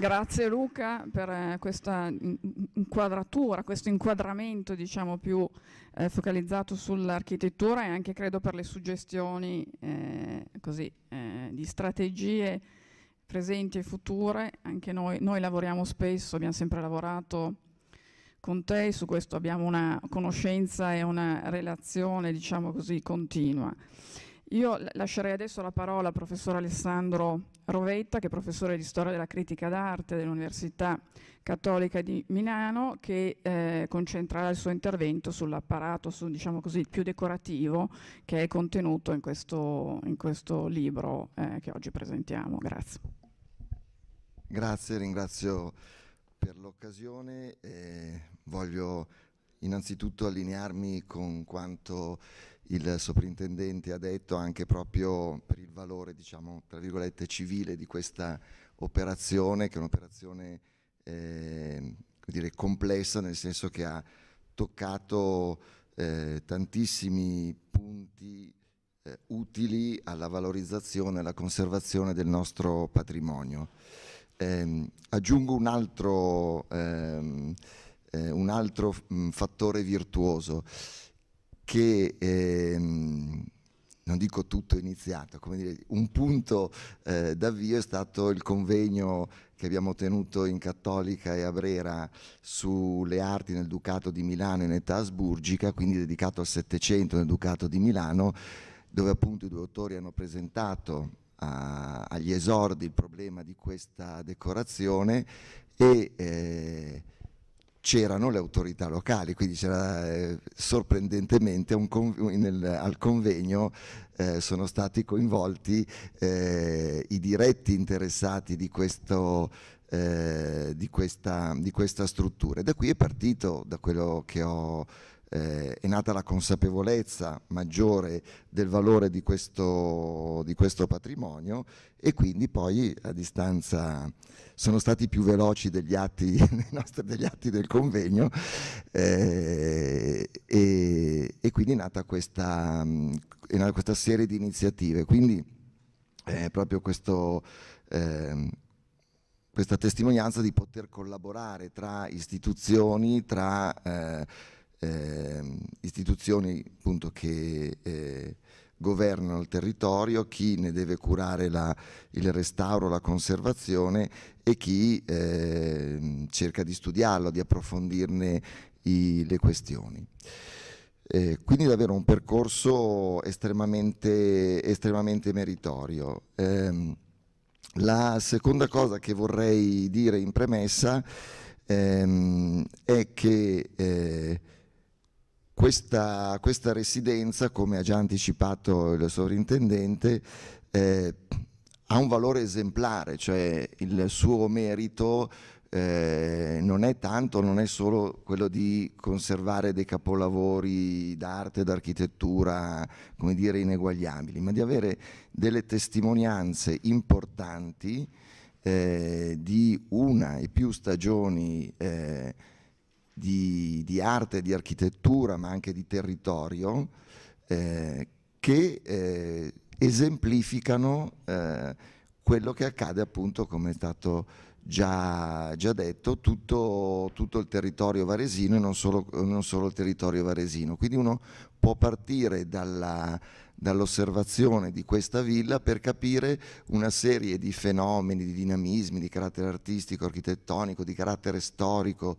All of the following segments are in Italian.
Grazie Luca per eh, questa inquadratura, questo inquadramento diciamo, più eh, focalizzato sull'architettura e anche credo per le suggestioni eh, così, eh, di strategie presenti e future. Anche noi, noi, lavoriamo spesso, abbiamo sempre lavorato con te e su questo abbiamo una conoscenza e una relazione diciamo così, continua. Io lascerei adesso la parola al professor Alessandro Rovetta, che è professore di storia della critica d'arte dell'Università Cattolica di Milano, che eh, concentrerà il suo intervento sull'apparato, su, diciamo così, più decorativo che è contenuto in questo, in questo libro eh, che oggi presentiamo. Grazie. Grazie, ringrazio per l'occasione. voglio innanzitutto allinearmi con quanto il soprintendente ha detto anche proprio per il valore diciamo tra virgolette civile di questa operazione che è un'operazione eh, dire, complessa nel senso che ha toccato eh, tantissimi punti eh, utili alla valorizzazione e alla conservazione del nostro patrimonio. Eh, aggiungo un altro, ehm, eh, un altro mh, fattore virtuoso che ehm, non dico tutto iniziato, come dire, un punto eh, d'avvio è stato il convegno che abbiamo tenuto in Cattolica e a Brera sulle arti nel Ducato di Milano in età asburgica, quindi dedicato al Settecento nel Ducato di Milano, dove appunto i due autori hanno presentato a, agli esordi il problema di questa decorazione e eh, c'erano le autorità locali, quindi c'era eh, sorprendentemente con, nel, al convegno eh, sono stati coinvolti eh, i diretti interessati di, questo, eh, di, questa, di questa struttura. da qui è partito, da quello che ho eh, è nata la consapevolezza maggiore del valore di questo, di questo, patrimonio e quindi poi a distanza sono stati più veloci degli atti, nostri, degli atti del convegno eh, e, e, quindi è nata, questa, è nata questa, serie di iniziative. Quindi eh, proprio questo... Eh, questa testimonianza di poter collaborare tra istituzioni, tra eh, eh, istituzioni appunto, che eh, governano il territorio, chi ne deve curare la, il restauro, la conservazione e chi eh, cerca di studiarlo, di approfondirne i, le questioni. Eh, quindi davvero un percorso estremamente, estremamente meritorio. Eh, la seconda cosa che vorrei dire in premessa ehm, è che eh, questa, questa, residenza, come ha già anticipato il sovrintendente, eh, ha un valore esemplare, cioè il suo merito eh, non è tanto, non è solo quello di conservare dei capolavori d'arte, d'architettura, come dire, ineguagliabili, ma di avere delle testimonianze importanti eh, di una e più stagioni eh, di, di arte, di architettura, ma anche di territorio, eh, che eh, esemplificano eh, quello che accade appunto, come è stato già, già detto, tutto, tutto, il territorio varesino e non solo, non solo, il territorio varesino. Quindi uno può partire dall'osservazione di questa villa per capire una serie di fenomeni, di dinamismi di carattere artistico, architettonico, di carattere storico,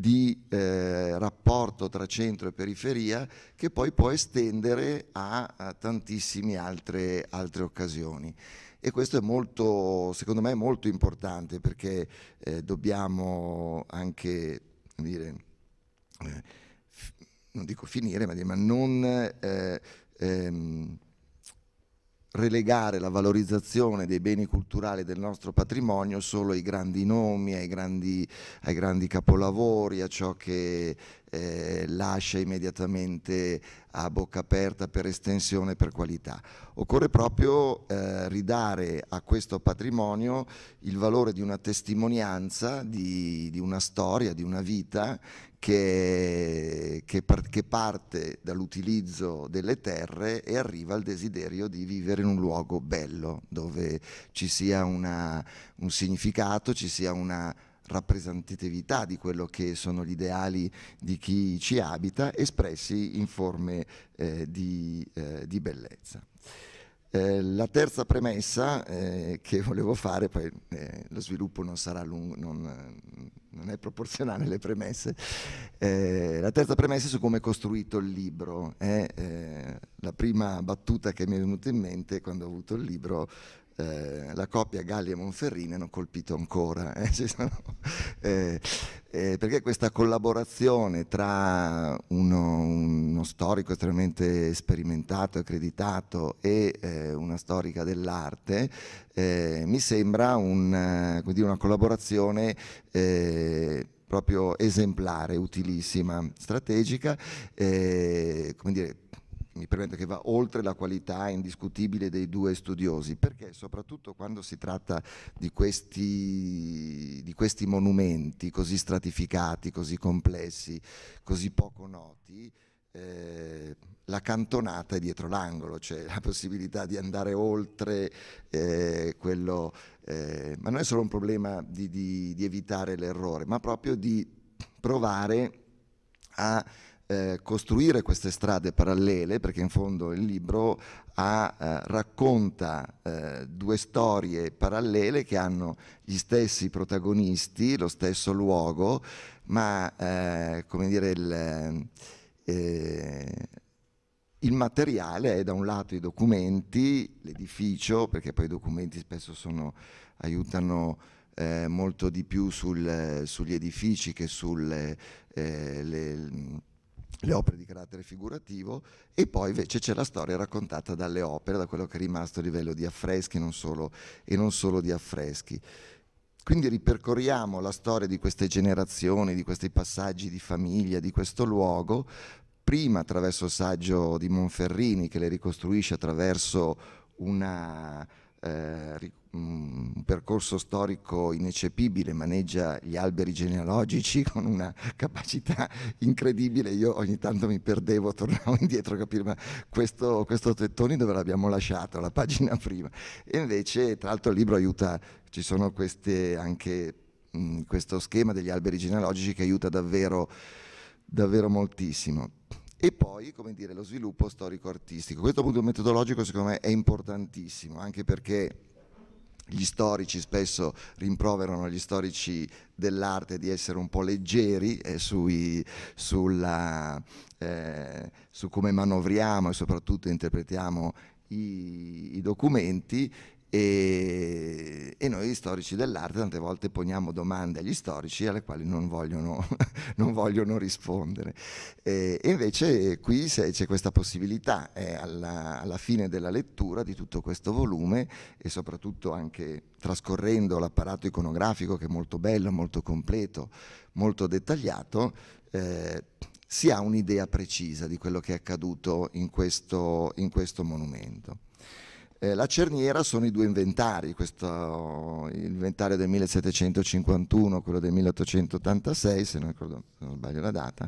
di eh, rapporto tra centro e periferia che poi può estendere a, a tantissime altre, altre occasioni e questo è molto, secondo me, molto importante perché eh, dobbiamo anche dire, eh, non dico finire, ma, dire, ma non eh, ehm, relegare la valorizzazione dei beni culturali del nostro patrimonio solo ai grandi nomi, ai grandi, ai grandi capolavori, a ciò che eh, lascia immediatamente a bocca aperta per estensione e per qualità. Occorre proprio eh, ridare a questo patrimonio il valore di una testimonianza, di, di una storia, di una vita che, che, par che parte dall'utilizzo delle terre e arriva al desiderio di vivere in un luogo bello, dove ci sia una, un significato, ci sia una rappresentatività di quello che sono gli ideali di chi ci abita espressi in forme eh, di, eh, di, bellezza. Eh, la terza premessa eh, che volevo fare, poi eh, lo sviluppo non sarà lungo, non, non è proporzionale alle premesse, eh, la terza premessa è su come è costruito il libro. la prima battuta che mi è venuta in mente quando ho avuto il libro eh, la coppia Galli e Monferrini hanno colpito ancora, eh, sono, eh, eh, perché questa collaborazione tra uno, uno, storico estremamente sperimentato, accreditato e eh, una storica dell'arte mi sembra un, dire, una collaborazione proprio esemplare, utilissima, strategica, come dire, mi permetto che va oltre la qualità indiscutibile dei due studiosi, perché soprattutto quando si tratta di questi, di questi monumenti così stratificati, così complessi, così poco noti, eh, la cantonata è dietro l'angolo, cioè la possibilità di andare oltre eh, quello, eh, ma non è solo un problema di, di, di evitare l'errore, ma proprio di provare a eh, costruire queste strade parallele, perché in fondo il libro ha, eh, racconta eh, due storie parallele che hanno gli stessi protagonisti, lo stesso luogo, ma eh, come dire il, eh, il materiale è da un lato i documenti, l'edificio, perché poi i documenti spesso sono, aiutano... Eh, molto di più sul, sugli edifici che sulle eh, le, le opere di carattere figurativo e poi invece c'è la storia raccontata dalle opere, da quello che è rimasto a livello di affreschi non solo, e non solo di affreschi. Quindi ripercorriamo la storia di queste generazioni, di questi passaggi di famiglia, di questo luogo, prima attraverso il saggio di Monferrini che le ricostruisce attraverso una eh, mm, un percorso storico ineccepibile, maneggia gli alberi genealogici con una capacità incredibile. Io ogni tanto mi perdevo, tornavo indietro a capire ma questo, questo Tettoni dove l'abbiamo lasciato, la pagina prima. E invece, tra l'altro, il libro aiuta, ci sono queste, anche mh, mm, questo schema degli alberi genealogici che aiuta davvero, davvero moltissimo e poi come dire, lo sviluppo storico-artistico. Questo punto metodologico secondo me è importantissimo, anche perché gli storici spesso rimproverano gli storici dell'arte di essere un po' leggeri eh, sui, sulla, eh, su come manovriamo e soprattutto interpretiamo i, i documenti e, e, noi storici dell'arte tante volte poniamo domande agli storici alle quali non vogliono, non vogliono rispondere. E, e, invece qui c'è questa possibilità è alla, alla, fine della lettura di tutto questo volume e soprattutto anche trascorrendo l'apparato iconografico che è molto bello, molto completo, molto dettagliato. Eh, si ha un'idea precisa di quello che è accaduto in questo, in questo monumento. Eh, la cerniera sono i due inventari, questo, l'inventario del 1751, quello del 1886, se non, ricordo, non sbaglio la data,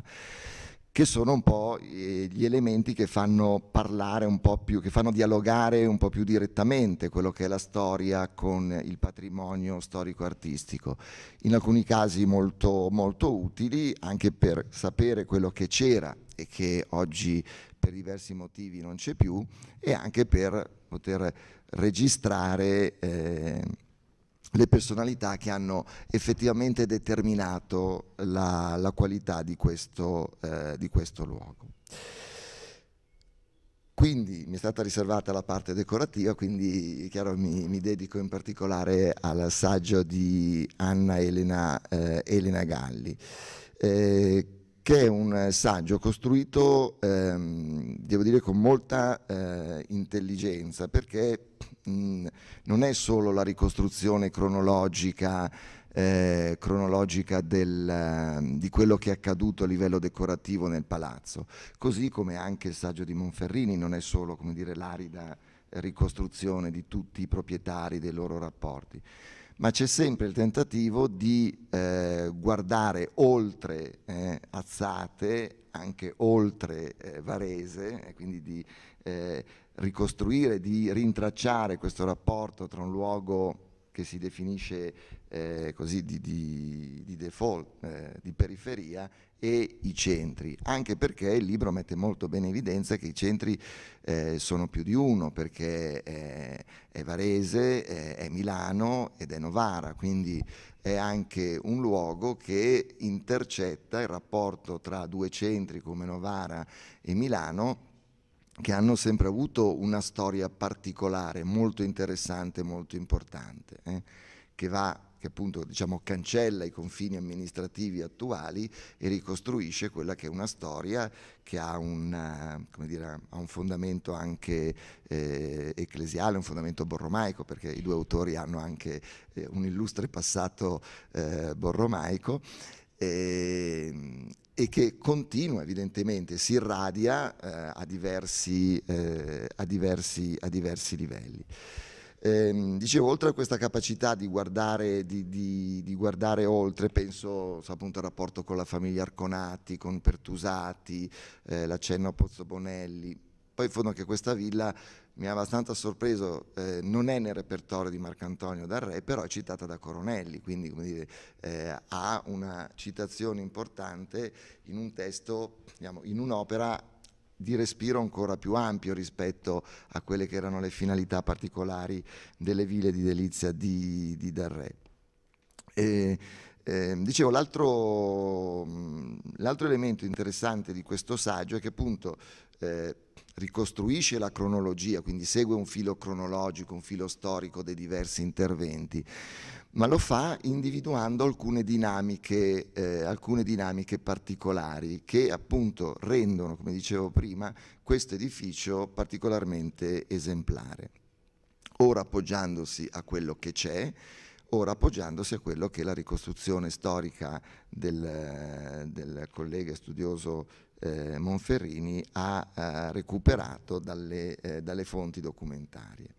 che sono un po' gli elementi che fanno parlare un po' più, che fanno dialogare un po' più direttamente quello che è la storia con il patrimonio storico-artistico. In alcuni casi molto, molto utili anche per sapere quello che c'era e che oggi per diversi motivi non c'è più e anche per poter registrare eh, le personalità che hanno effettivamente determinato la, la qualità di questo, eh, di questo luogo. Quindi mi è stata riservata la parte decorativa, quindi chiaro, mi, mi, dedico in particolare al saggio di Anna Elena, eh, Elena Galli. Eh, che è un eh, saggio costruito, ehm, devo dire, con molta eh, intelligenza, perché mh, non è solo la ricostruzione cronologica, eh, cronologica del, ehm, di quello che è accaduto a livello decorativo nel palazzo, così come anche il saggio di Monferrini non è solo, l'arida ricostruzione di tutti i proprietari dei loro rapporti ma c'è sempre il tentativo di eh, guardare oltre eh, Azzate, anche oltre eh, Varese, e quindi di eh, ricostruire, di rintracciare questo rapporto tra un luogo che si definisce eh, così di, di, di default, eh, di periferia e i centri, anche perché il libro mette molto bene in evidenza che i centri eh, sono più di uno, perché è, è Varese, è, è, Milano ed è Novara, quindi è anche un luogo che intercetta il rapporto tra due centri come Novara e Milano che hanno sempre avuto una storia particolare, molto interessante, molto importante, eh, che va che appunto diciamo, cancella i confini amministrativi attuali e ricostruisce quella che è una storia che ha, una, eh, dire, ha un fondamento anche eh, ecclesiale, un fondamento borromaico, perché i due autori hanno anche eh, un illustre passato eh, borromaico. E, ehm, e che continua evidentemente, si irradia eh, a diversi, eh, a, diversi, a diversi livelli. Eh, dicevo, oltre a questa capacità di guardare, di, di, di guardare oltre, penso appunto al rapporto con la famiglia Arconati, con Pertusati, eh, l'accenno a Pozzo Bonelli, poi in fondo anche questa villa mi ha abbastanza sorpreso, eh, non è nel repertorio di Marcantonio dal Re, però è citata da Coronelli, quindi dire, eh, ha una citazione importante in un testo, diciamo, in un'opera di respiro ancora più ampio rispetto a quelle che erano le finalità particolari delle ville di delizia di, di Del Re. E, eh, dicevo, l'altro, elemento interessante di questo saggio è che appunto eh, ricostruisce la cronologia, quindi segue un filo cronologico, un filo storico dei diversi interventi, ma lo fa individuando alcune dinamiche, eh, alcune dinamiche particolari che appunto rendono, come dicevo prima, questo edificio particolarmente esemplare. Ora appoggiandosi a quello che c'è, ora appoggiandosi a quello che la ricostruzione storica del, del collega studioso eh, Monferrini ha eh, recuperato dalle, eh, dalle fonti documentarie.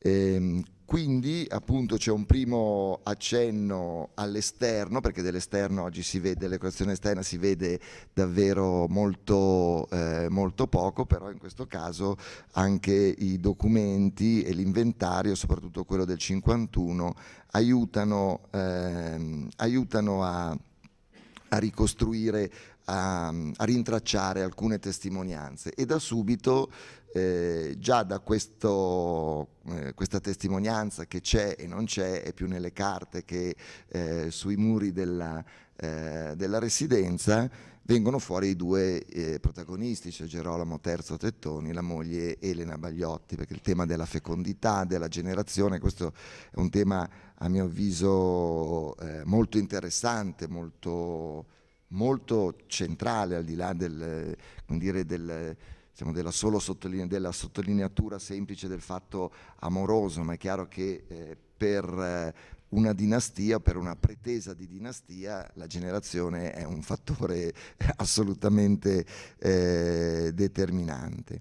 Ehm, quindi appunto c'è un primo accenno all'esterno, perché dell'esterno oggi si vede, l'equazione esterna si vede davvero molto, eh, molto, poco, però in questo caso anche i documenti e l'inventario, soprattutto quello del 51, aiutano, ehm, aiutano a a ricostruire a, a rintracciare alcune testimonianze e da subito eh, già da questo, eh, questa testimonianza che c'è e non c'è, è più nelle carte che eh, sui muri della, eh, della, residenza, vengono fuori i due eh, protagonisti, cioè Gerolamo Terzo Tettoni, la moglie Elena Bagliotti, perché il tema della fecondità, della generazione, questo è un tema a mio avviso eh, molto interessante, molto molto centrale al di là del, dire, del, diciamo, della, sottoline- della, sottolineatura semplice del fatto amoroso, ma è chiaro che eh, per eh, una dinastia, per una pretesa di dinastia, la generazione è un fattore assolutamente eh, determinante.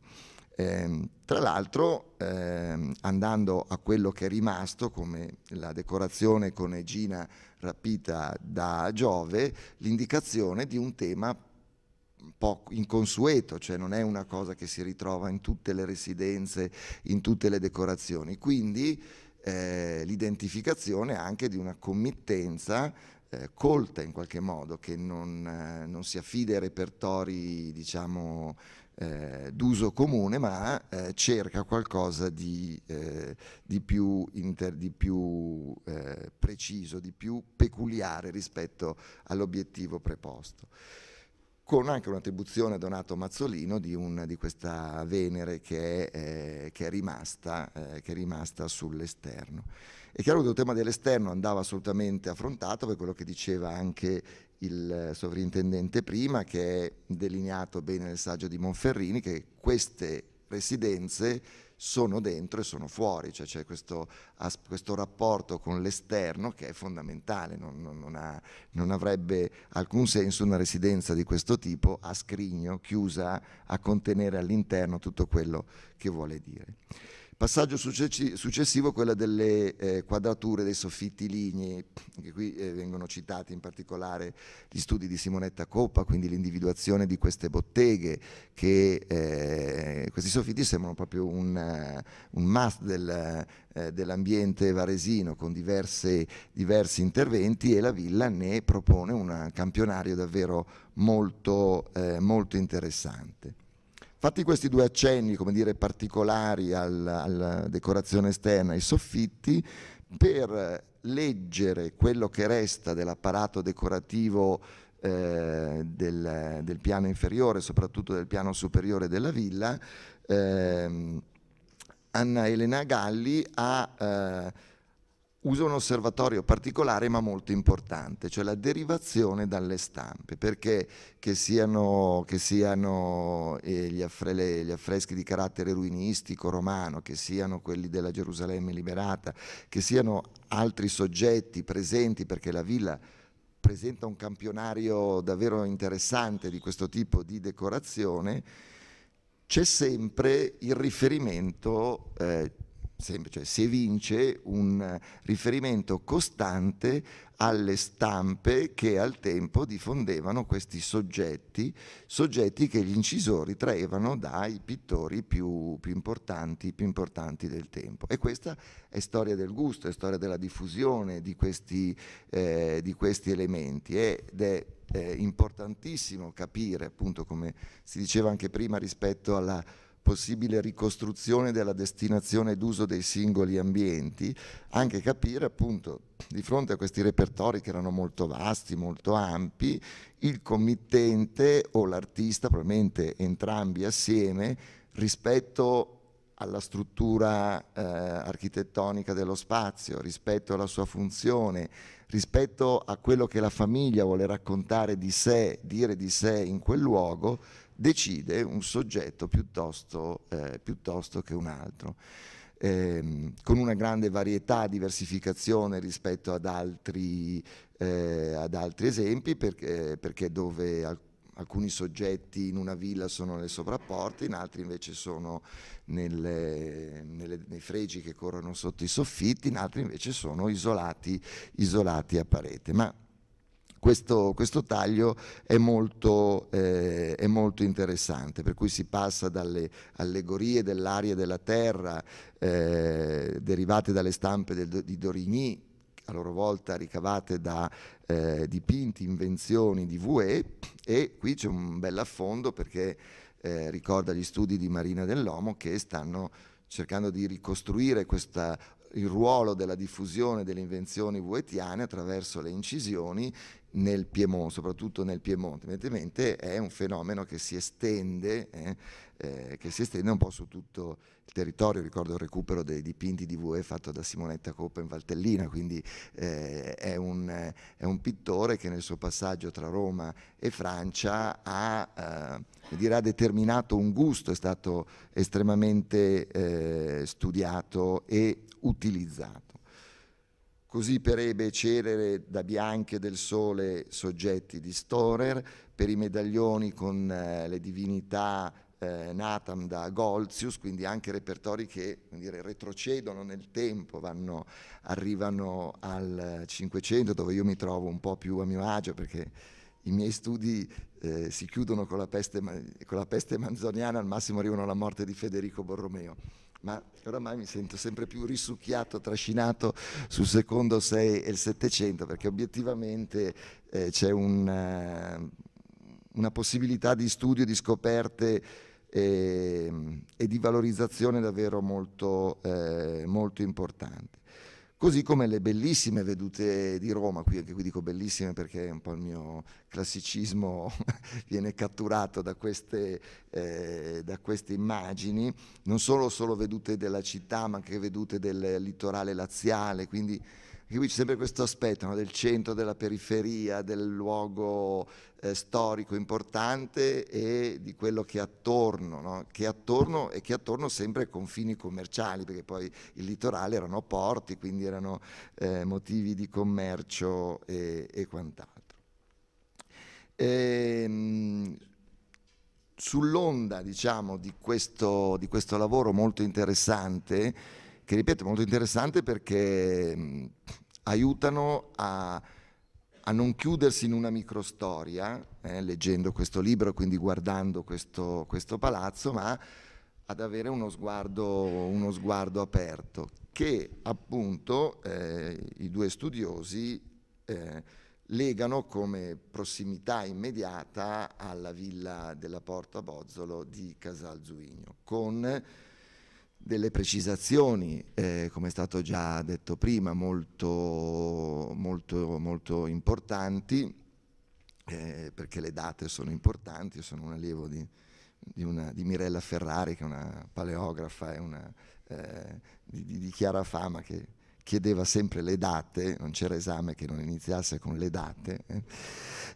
Ehm, tra l'altro, eh, andando a quello che è rimasto, come la decorazione con Egina rapita da Giove, l'indicazione di un tema un po' inconsueto, cioè non è una cosa che si ritrova in tutte le residenze, in tutte le decorazioni. Quindi eh, l'identificazione anche di una committenza eh, colta in qualche modo, che non, eh, non si affida ai repertori, diciamo, eh, d'uso comune, ma eh, cerca qualcosa di, eh, di più, inter, di più eh, preciso, di più peculiare rispetto all'obiettivo preposto con anche un'attribuzione a Donato Mazzolino di, un, di questa Venere che è, eh, che è rimasta, rimasta sull'esterno. È chiaro che il tema dell'esterno andava assolutamente affrontato per quello che diceva anche il sovrintendente prima, che è delineato bene nel saggio di Monferrini, che queste residenze sono dentro e sono fuori, cioè c'è questo, questo rapporto con l'esterno che è fondamentale, non, non, non, ha, non, avrebbe alcun senso una residenza di questo tipo a scrigno, chiusa, a contenere all'interno tutto quello che vuole dire. Passaggio successivo è quello delle eh, quadrature dei soffitti lignei, che qui eh, vengono citati in particolare gli studi di Simonetta Coppa, quindi l'individuazione di queste botteghe, che eh, questi soffitti sembrano proprio un, un must del, eh, dell'ambiente varesino con diverse, diversi interventi e la villa ne propone un campionario davvero molto, eh, molto interessante. Fatti questi due accenni, come dire, particolari alla, alla decorazione esterna, ai soffitti, per leggere quello che resta dell'apparato decorativo eh, del, del, piano inferiore, soprattutto del piano superiore della villa, eh, Anna Elena Galli ha eh, uso un osservatorio particolare ma molto importante, cioè la derivazione dalle stampe, perché che siano, che siano eh, gli, affre le, gli, affreschi di carattere ruinistico romano, che siano quelli della Gerusalemme liberata, che siano altri soggetti presenti, perché la villa presenta un campionario davvero interessante di questo tipo di decorazione, c'è sempre il riferimento eh, sempre, cioè si evince un riferimento costante alle stampe che al tempo diffondevano questi soggetti, soggetti che gli incisori traevano dai pittori più, più, importanti, più importanti, del tempo. E questa è storia del gusto, è storia della diffusione di questi, eh, di questi elementi ed è eh, importantissimo capire, appunto come si diceva anche prima rispetto alla possibile ricostruzione della destinazione d'uso dei singoli ambienti, anche capire appunto di fronte a questi repertori che erano molto vasti, molto ampi, il committente o l'artista, probabilmente entrambi assieme, rispetto alla struttura eh, architettonica dello spazio, rispetto alla sua funzione, rispetto a quello che la famiglia vuole raccontare di sé, dire di sé in quel luogo, decide un soggetto piuttosto, eh, piuttosto che un altro. Ehm, con una grande varietà, diversificazione rispetto ad altri, eh, ad altri esempi, perché, perché dove alcuni alcuni soggetti in una villa sono nei sovrapporti, in altri invece sono nelle, nelle, nei fregi che corrono sotto i soffitti, in altri invece sono isolati, isolati a parete. Ma questo, questo taglio è molto, eh, è molto, interessante, per cui si passa dalle allegorie dell'aria e della terra eh, derivate dalle stampe del, di Dorigny, a loro volta ricavate da eh, dipinti, invenzioni di Vouet e qui c'è un bel affondo perché eh, ricorda gli studi di Marina dell'Omo che stanno cercando di ricostruire questa il ruolo della diffusione delle invenzioni vuetiane attraverso le incisioni nel Piemonte, soprattutto nel Piemonte. Evidentemente è un fenomeno che si estende, eh, eh, che si estende un po' su tutto il territorio. Ricordo il recupero dei dipinti di VE fatto da Simonetta Coppa in Valtellina, quindi eh, è, un, è, un, pittore che nel suo passaggio tra Roma e Francia ha, eh, dire, ha determinato un gusto, è stato estremamente eh, studiato e utilizzato. Così per Ebe e Cerere da bianche del sole soggetti di Storer, per i medaglioni con eh, le divinità eh, Natam da Golzius, quindi anche repertori che dire, retrocedono nel tempo, vanno, arrivano al Cinquecento dove io mi trovo un po' più a mio agio perché i miei studi eh, si chiudono con la, peste, con la peste manzoniana, al massimo arrivano alla morte di Federico Borromeo ma oramai mi sento sempre più risucchiato, trascinato sul secondo 6 e il 700 perché obiettivamente eh, c'è un, eh, una possibilità di studio, di scoperte eh, e, di valorizzazione davvero molto, eh, molto importante così come le bellissime vedute di Roma, qui anche qui dico bellissime perché un po' il mio classicismo viene catturato da queste, eh, da queste immagini, non solo, solo vedute della città ma anche vedute del litorale laziale, quindi perché qui c'è sempre questo aspetto no? del centro, della periferia, del luogo eh, storico importante e di quello che è attorno, no? che attorno e che attorno sempre confini commerciali, perché poi il litorale erano porti, quindi erano eh, motivi di commercio e, e quant'altro. Ehm, sull'onda diciamo, di, questo, di questo lavoro molto interessante, che ripeto è molto interessante perché mh, mm, aiutano a, a, non chiudersi in una microstoria, eh, leggendo questo libro, quindi guardando questo, questo palazzo, ma ad avere uno sguardo, uno sguardo aperto, che appunto eh, i due studiosi eh, legano come prossimità immediata alla villa della Porta Bozzolo di Casal Zuigno, con delle precisazioni, eh, come è stato già detto prima, molto, molto, molto importanti, eh, perché le date sono importanti, io sono un allievo di, di, una, di Mirella Ferrari, che è una paleografa e una, eh, di, di chiara fama, che chiedeva sempre le date, non c'era esame che non iniziasse con le date. Eh.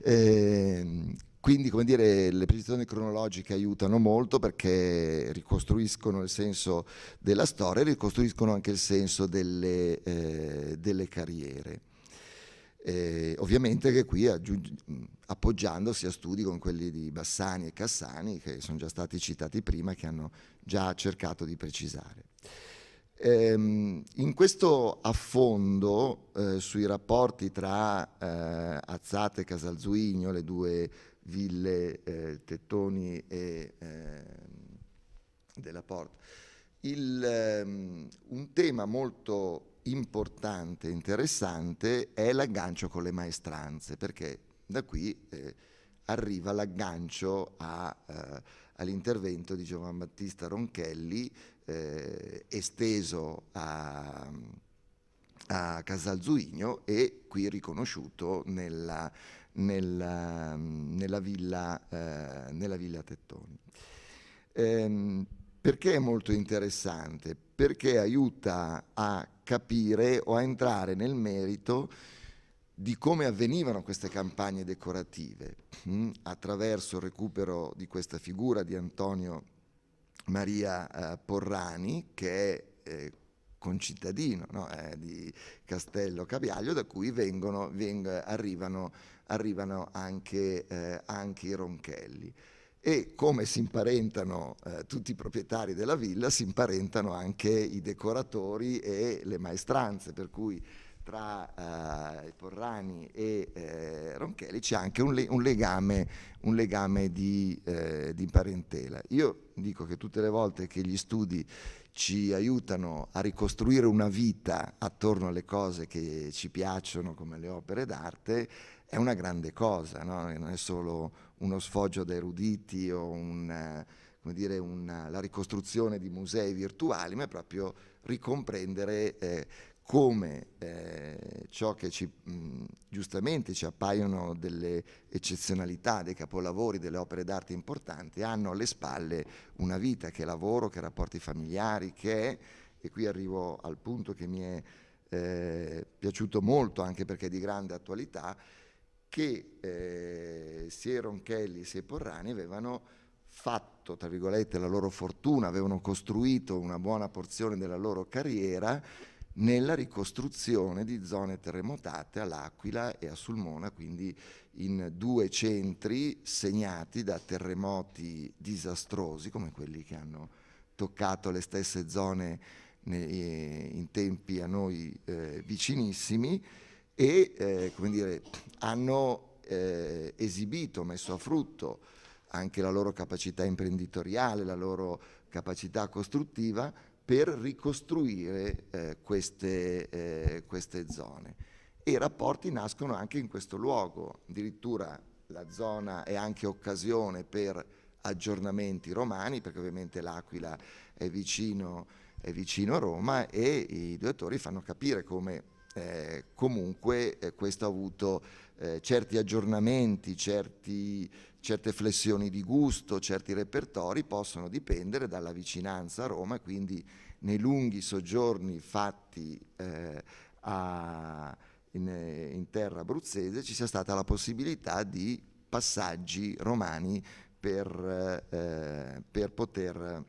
Ehm, quindi, come dire, le precisazioni cronologiche aiutano molto perché ricostruiscono il senso della storia e ricostruiscono anche il senso delle, eh, delle carriere. Eh, ovviamente che qui aggiungi, appoggiandosi a studi con quelli di Bassani e Cassani, che sono già stati citati prima, che hanno già cercato di precisare. Eh, in questo affondo eh, sui rapporti tra eh, Azzate e Casalzuigno, le due Ville, eh, Tettoni e eh, Della Porta. Il, um, un tema molto importante e interessante è l'aggancio con le maestranze, perché da qui eh, arriva l'aggancio a, uh, all'intervento di Giovan Battista Ronchelli, eh, esteso a, a Casalzuigno e qui riconosciuto nella nella, ehm, nella, villa, eh, nella villa, Tettoni. Ehm, perché è molto interessante? Perché aiuta a capire o a entrare nel merito di come avvenivano queste campagne decorative mh? Hm? attraverso il recupero di questa figura di Antonio Maria eh, Porrani, che è concittadino no? eh, di Castello Cabiaglio, da cui vengono, vengono, arrivano, arrivano anche, eh, anche, i Ronchelli. E come si imparentano eh, tutti i proprietari della villa, si imparentano anche i decoratori e le maestranze, per cui tra eh, Porrani e eh, Ronchelli c'è anche un, le- un, legame, un legame di, eh, di, parentela. Io dico che tutte le volte che gli studi ci aiutano a ricostruire una vita attorno alle cose che ci piacciono come le opere d'arte, è una grande cosa, no? non è solo uno sfoggio da eruditi o un, dire, una, la ricostruzione di musei virtuali, ma è proprio ricomprendere... Eh, come eh, ciò che ci, mh, giustamente ci appaiono delle eccezionalità, dei capolavori, delle opere d'arte importanti, hanno alle spalle una vita che è lavoro, che è rapporti familiari, che è, e qui arrivo al punto che mi è eh, piaciuto molto anche perché è di grande attualità, che eh, sia Ronchelli sia Porrani avevano fatto, tra virgolette, la loro fortuna, avevano costruito una buona porzione della loro carriera nella ricostruzione di zone terremotate all'Aquila e a Sulmona, quindi in due centri segnati da terremoti disastrosi come quelli che hanno toccato le stesse zone eh, in tempi a noi eh, vicinissimi e eh, come dire, hanno eh, esibito, messo a frutto anche la loro capacità imprenditoriale, la loro capacità costruttiva per ricostruire eh, queste, eh, queste, zone. E i rapporti nascono anche in questo luogo, addirittura la zona è anche occasione per aggiornamenti romani, perché ovviamente l'Aquila è vicino, è vicino a Roma e i due attori fanno capire come eh, comunque eh, questo ha avuto eh, certi aggiornamenti, certi certe flessioni di gusto, certi repertori possono dipendere dalla vicinanza a Roma, quindi nei lunghi soggiorni fatti eh, a, in, eh, in, terra abruzzese ci sia stata la possibilità di passaggi romani per, eh, per, poter,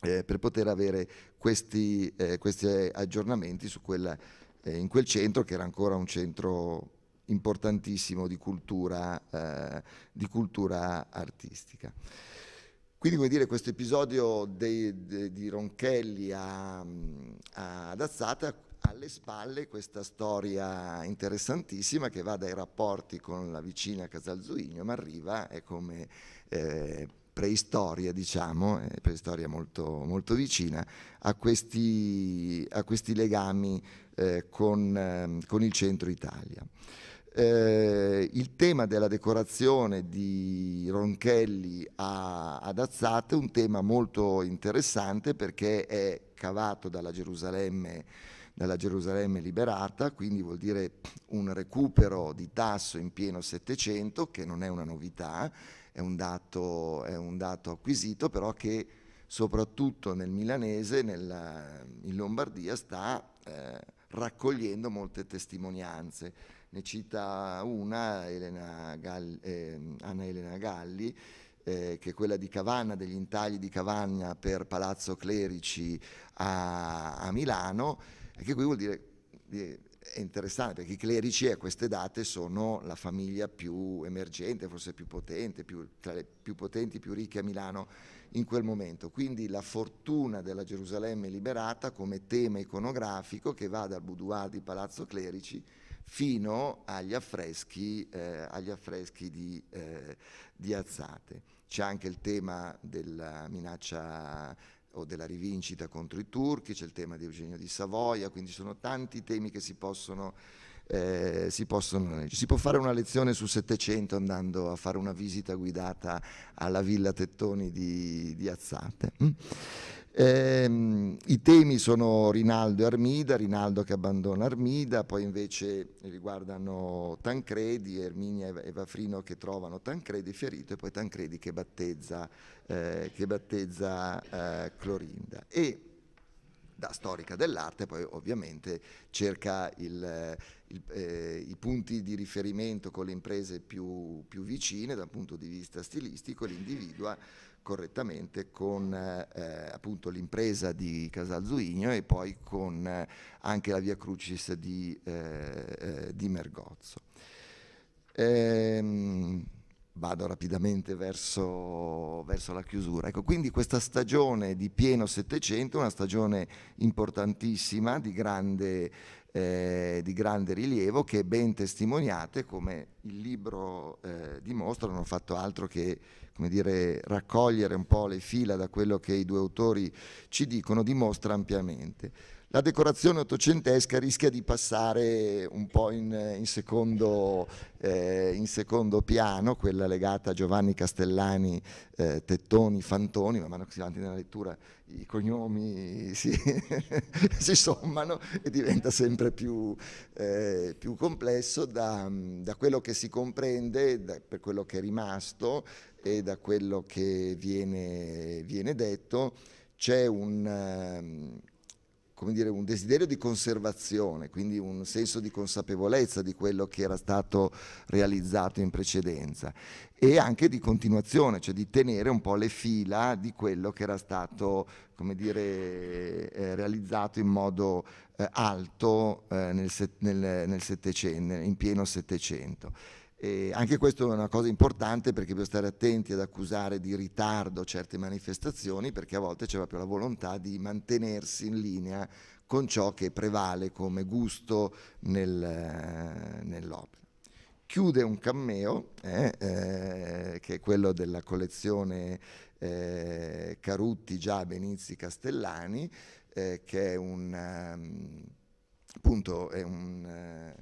eh, per poter, avere questi, eh, questi aggiornamenti quella, eh, in quel centro che era ancora un centro importantissimo di cultura, eh, di cultura artistica. Quindi, come dire, questo episodio dei, de, di Ronchelli a, a Dazzata ha alle spalle questa storia interessantissima che va dai rapporti con la vicina Casalzuigno, ma arriva è eh, come eh, preistoria, diciamo, eh, preistoria molto, molto vicina, a questi, a questi legami eh, con, ehm, con il centro Italia. Eh, il tema della decorazione di Ronchelli a, ad Azzate è un tema molto interessante perché è cavato dalla Gerusalemme, dalla Gerusalemme liberata, quindi vuol dire un recupero di tasso in pieno Settecento, che non è una novità, è un dato, è un dato acquisito, però che soprattutto nel milanese, nella, in Lombardia, sta eh, raccogliendo molte testimonianze ne cita una, Elena Galli, eh, Anna Elena Galli, eh, che è quella di Cavanna, degli intagli di Cavagna per Palazzo Clerici a, a Milano, anche qui vuol dire, è interessante perché i clerici a queste date sono la famiglia più emergente, forse più potente, più, tra le più potenti, più ricche a Milano in quel momento. Quindi la fortuna della Gerusalemme liberata come tema iconografico che va dal boudoir di Palazzo Clerici fino agli affreschi, eh, agli affreschi di, eh, di Azzate. C'è anche il tema della minaccia o della rivincita contro i turchi, c'è il tema di Eugenio di Savoia, quindi sono tanti temi che si possono, eh, si possono leggere. Si può fare una lezione su Settecento andando a fare una visita guidata alla Villa Tettoni di, di Azzate. Mm? Eh, I temi sono Rinaldo e Armida, Rinaldo che abbandona Armida, poi invece riguardano Tancredi, Erminia e Vafrino che trovano Tancredi ferito e poi Tancredi che battezza, eh, che battezza eh, Clorinda. E da storica dell'arte, poi ovviamente cerca il, il, eh, i punti di riferimento con le imprese più, più vicine dal punto di vista stilistico e li individua correttamente con eh, appunto l'impresa di Casalzuigno e poi con eh, anche la Via Crucis di, eh, eh, di Mergozzo. Ehm, vado rapidamente verso, verso, la chiusura. Ecco, quindi questa stagione di pieno Settecento è una stagione importantissima, di grande, eh, di grande rilievo, che è ben testimoniata, come il libro eh, dimostra, non ho fatto altro che dire, raccogliere un po' le fila da quello che i due autori ci dicono, dimostra ampiamente la decorazione ottocentesca rischia di passare un po' in, in, secondo, eh, in secondo, piano, quella legata a Giovanni Castellani, eh, Tettoni, Fantoni, man mano che si avanti nella lettura i cognomi si, si sommano e diventa sempre più, eh, più complesso da, da, quello che si comprende, da, per quello che è rimasto e da quello che viene, viene detto. C'è un ehm, come dire, un desiderio di conservazione, quindi un senso di consapevolezza di quello che era stato realizzato in precedenza e anche di continuazione, cioè di tenere un po' le fila di quello che era stato come dire, eh, realizzato in modo eh, alto eh, nel, nel, nel in pieno Settecento. E anche questo è una cosa importante perché bisogna stare attenti ad accusare di ritardo certe manifestazioni perché a volte c'è proprio la volontà di mantenersi in linea con ciò che prevale come gusto nel, eh, nell'opera. Chiude un cameo eh, eh, che è quello della collezione eh, Carutti, già Nizzi, Castellani eh, che è un ehm, appunto è un,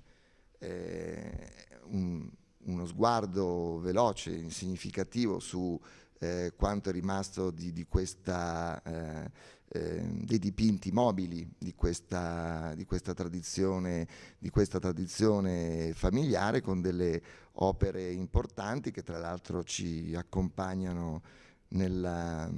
eh, un uno sguardo veloce, significativo su eh, quanto è rimasto di, di questa, eh, eh, dei dipinti mobili di questa, di, questa di questa, tradizione, familiare con delle opere importanti che tra l'altro ci accompagnano nella,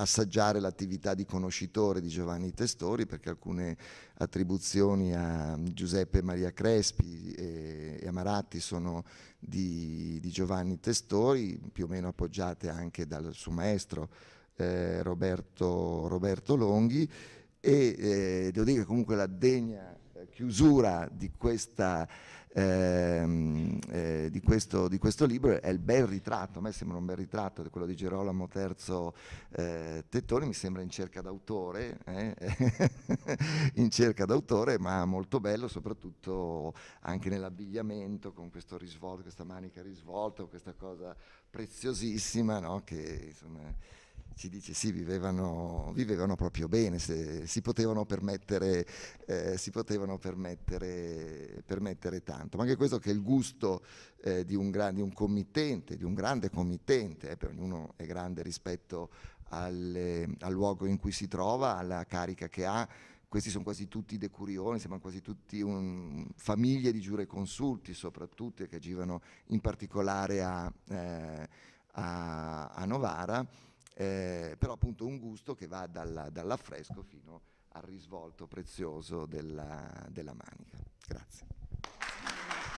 assaggiare l'attività di conoscitore di Giovanni Testori perché alcune attribuzioni a Giuseppe Maria Crespi e, a Maratti sono di, di Giovanni Testori, più o meno appoggiate anche dal suo maestro eh, Roberto, Roberto, Longhi e eh, devo dire che comunque la degna eh, chiusura di questa ehm, eh, di, questo, di, questo, libro è il bel ritratto, a me sembra un bel ritratto, quello di Gerolamo III eh, Tettoni, mi sembra in cerca d'autore, eh? in cerca d'autore, ma molto bello soprattutto anche nell'abbigliamento, con questo risvolto, questa manica risvolta, questa cosa preziosissima no? che insomma ci dice sì, vivevano, vivevano proprio bene, se, si potevano permettere, eh, si potevano permettere, permettere, tanto. Ma anche questo che è il gusto eh, di, un gran, di, un committente, di un grande committente, eh, per ognuno è grande rispetto al, al luogo in cui si trova, alla carica che ha, questi sono quasi tutti decurioni, sembrano quasi tutti un, famiglie di giureconsulti soprattutto che agivano in particolare a, eh, a, a Novara eh, però appunto un gusto che va dalla, dall'affresco fino al risvolto prezioso della, della manica. Grazie.